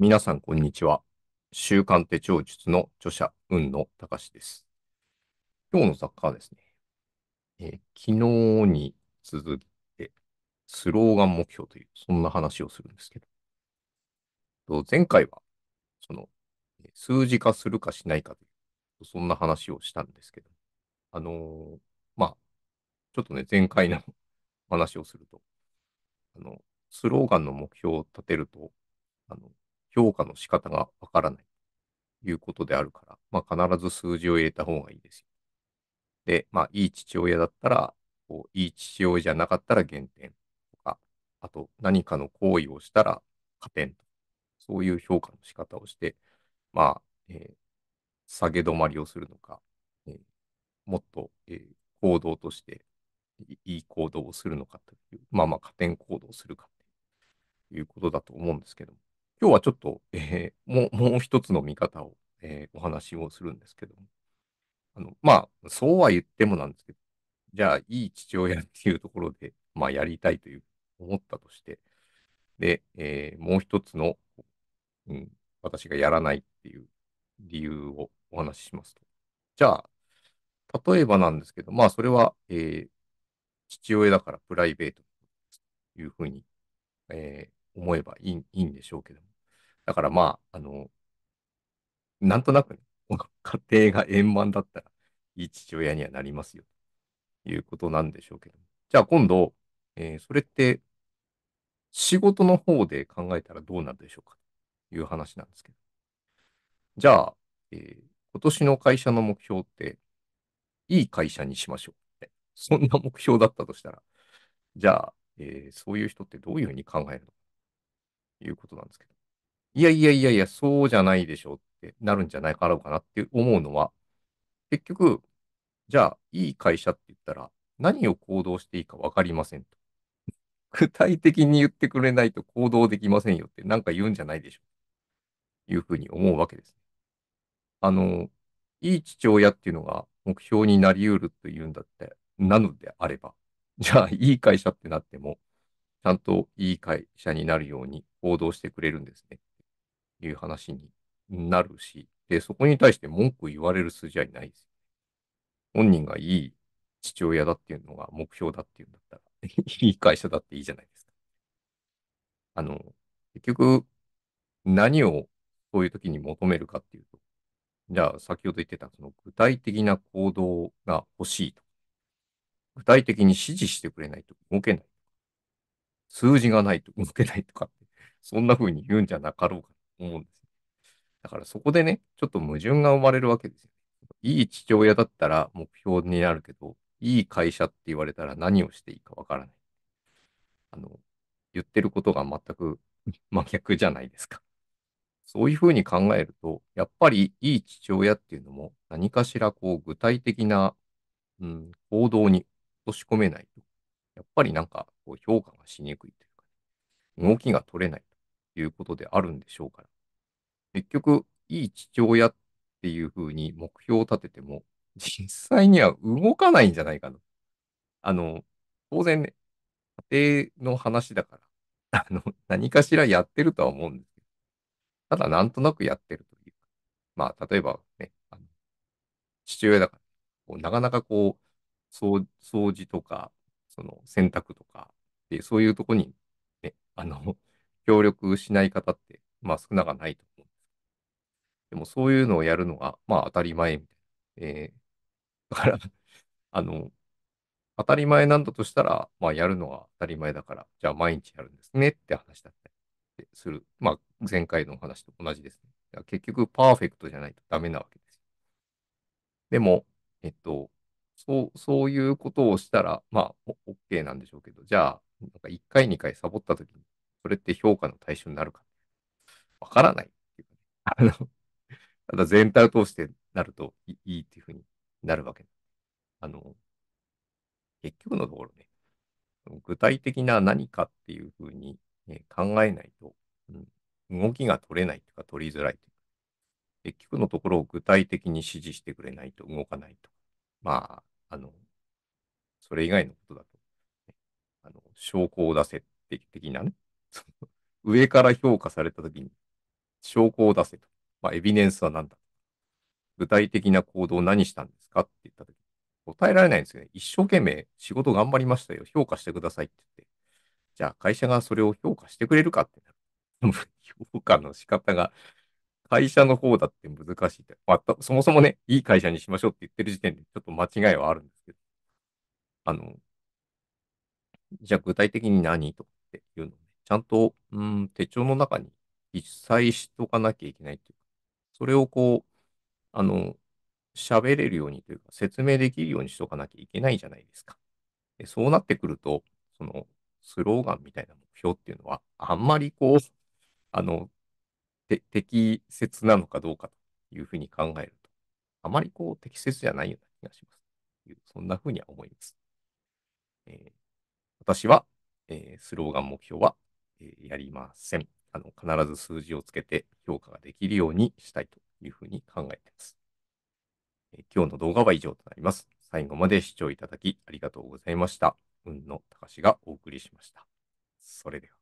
皆さん、こんにちは。週刊手帳術の著者、雲野隆です。今日の作家はですね、えー、昨日に続いて、スローガン目標という、そんな話をするんですけど、前回は、その、数字化するかしないかという、そんな話をしたんですけど、あのー、まあ、ちょっとね、前回の話をすると、あの、スローガンの目標を立てると、あの、評価の仕方がわからないということであるから、まあ、必ず数字を入れた方がいいですよ。で、まあ、いい父親だったら、こういい父親じゃなかったら減点とか、あと何かの行為をしたら加点とそういう評価の仕方をして、まあ、えー、下げ止まりをするのか、えー、もっと、えー、行動としていい行動をするのかという、まあまあ加点行動をするかということだと思うんですけども、今日はちょっと、えー、もう、もう一つの見方を、えー、お話をするんですけどあの、まあ、そうは言ってもなんですけど、じゃあ、いい父親っていうところで、まあ、やりたいという思ったとして、で、えー、もう一つの、うん、私がやらないっていう理由をお話ししますと。じゃあ、例えばなんですけど、まあ、それは、えー、父親だからプライベートというふうに、えー、思えばいいいいんでしょうけども。だからまあ、あの、なんとなく、ね、家庭が円満だったら、いい父親にはなりますよ、ということなんでしょうけど。じゃあ今度、えー、それって、仕事の方で考えたらどうなるでしょうか、という話なんですけど。じゃあ、えー、今年の会社の目標って、いい会社にしましょう。そんな目標だったとしたら、じゃあ、えー、そういう人ってどういうふうに考えるのということなんですけど。いやいやいやいや、そうじゃないでしょってなるんじゃないかろうかなって思うのは、結局、じゃあ、いい会社って言ったら、何を行動していいか分かりませんと。具体的に言ってくれないと行動できませんよって何か言うんじゃないでしょう。いうふうに思うわけです。あの、いい父親っていうのが目標になり得るというんだって、なのであれば、じゃあいい会社ってなっても、ちゃんといい会社になるように行動してくれるんですね。いう話になるし、で、そこに対して文句言われる筋合いないです。本人がいい父親だっていうのが目標だっていうんだったら、いい会社だっていいじゃないですか。あの、結局、何をそういう時に求めるかっていうと、じゃあ先ほど言ってたその具体的な行動が欲しいと。具体的に指示してくれないと動けない。数字がないと動けないとかって、そんな風に言うんじゃなかろうか思うんです。だからそこでね、ちょっと矛盾が生まれるわけですよ。いい父親だったら目標になるけど、いい会社って言われたら何をしていいかわからない。あの、言ってることが全く 真逆じゃないですか。そういうふうに考えると、やっぱりいい父親っていうのも何かしらこう具体的な、うん、行動に落とし込めないと、やっぱりなんかこう評価がしにくいというか、動きが取れないいうことであるんでしょうから。結局、いい父親っていうふうに目標を立てても、実際には動かないんじゃないかな。あの、当然ね、家庭の話だから、あの、何かしらやってるとは思うんですけど、ただなんとなくやってるというか、まあ、例えばね、あの父親だから、こうなかなかこう、掃除とか、その洗濯とか、で、そういうとこに、ね、あの、協力しない方って、まあ少なくないと思うんです。でもそういうのをやるのが、まあ当たり前みたいな。えー、だから あの、当たり前なんだとしたら、まあやるのは当たり前だから、じゃあ毎日やるんですねって話だったりする。まあ前回の話と同じですね。結局パーフェクトじゃないとダメなわけです。でも、えっと、そう、そういうことをしたら、まあ、OK なんでしょうけど、じゃあ、なんか1回、2回サボったときに、それって評価の対象になるか、わからないっていう、ね。あの、ただ全体を通してなるといいっていうふうになるわけ。あの、結局のところね、具体的な何かっていうふうに、ね、考えないと、うん、動きが取れないというか取りづらいというか、結局のところを具体的に指示してくれないと動かないと。まあ、あの、それ以外のことだと、ね、あの、証拠を出せ的なね、上から評価されたときに、証拠を出せと。まあ、エビデンスは何だ具体的な行動を何したんですかって言ったとき、答えられないんですよね。一生懸命仕事頑張りましたよ。評価してくださいって言って。じゃあ会社がそれを評価してくれるかってなる。評価の仕方が会社の方だって難しいって、まあ。そもそもね、いい会社にしましょうって言ってる時点でちょっと間違いはあるんですけど。あの、じゃあ具体的に何とかっていうのちゃんと、うん、手帳の中に記載しとかなきゃいけないというか、それをこう、あの、喋れるようにというか、説明できるようにしとかなきゃいけないじゃないですか。でそうなってくると、その、スローガンみたいな目標っていうのは、あんまりこう、あの、適切なのかどうかというふうに考えると、あまりこう、適切じゃないような気がします。そんなふうには思います。えー、私は、えー、スローガン目標はやりません。あの必ず数字をつけて評価ができるようにしたいというふうに考えています。今日の動画は以上となります。最後まで視聴いただきありがとうございました。運の高しがお送りしました。それでは。